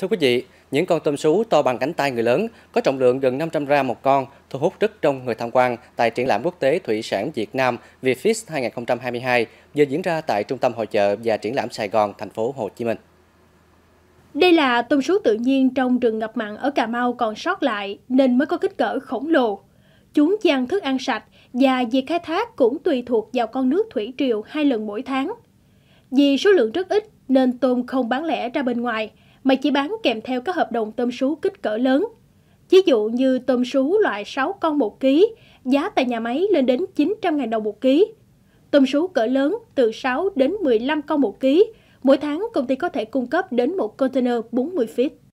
Thưa quý vị, những con tôm sú to bằng cánh tay người lớn có trọng lượng gần 500 gram một con thu hút rất đông người tham quan tại triển lãm quốc tế thủy sản Việt Nam Vietfish 2022 vừa diễn ra tại trung tâm hội chợ và triển lãm Sài Gòn, thành phố Hồ Chí Minh. Đây là tôm sú tự nhiên trong rừng ngập mặn ở Cà Mau còn sót lại nên mới có kích cỡ khổng lồ. Chúng gian thức ăn sạch và việc khai thác cũng tùy thuộc vào con nước thủy triều hai lần mỗi tháng. Vì số lượng rất ít nên tôm không bán lẻ ra bên ngoài – mà chỉ bán kèm theo các hợp đồng tôm sú kích cỡ lớn. Ví dụ như tôm sú loại 6 con 1 kg, giá tại nhà máy lên đến 900.000 đồng 1 kg. Tôm sú cỡ lớn từ 6 đến 15 con 1 kg, mỗi tháng công ty có thể cung cấp đến một container 40 feet.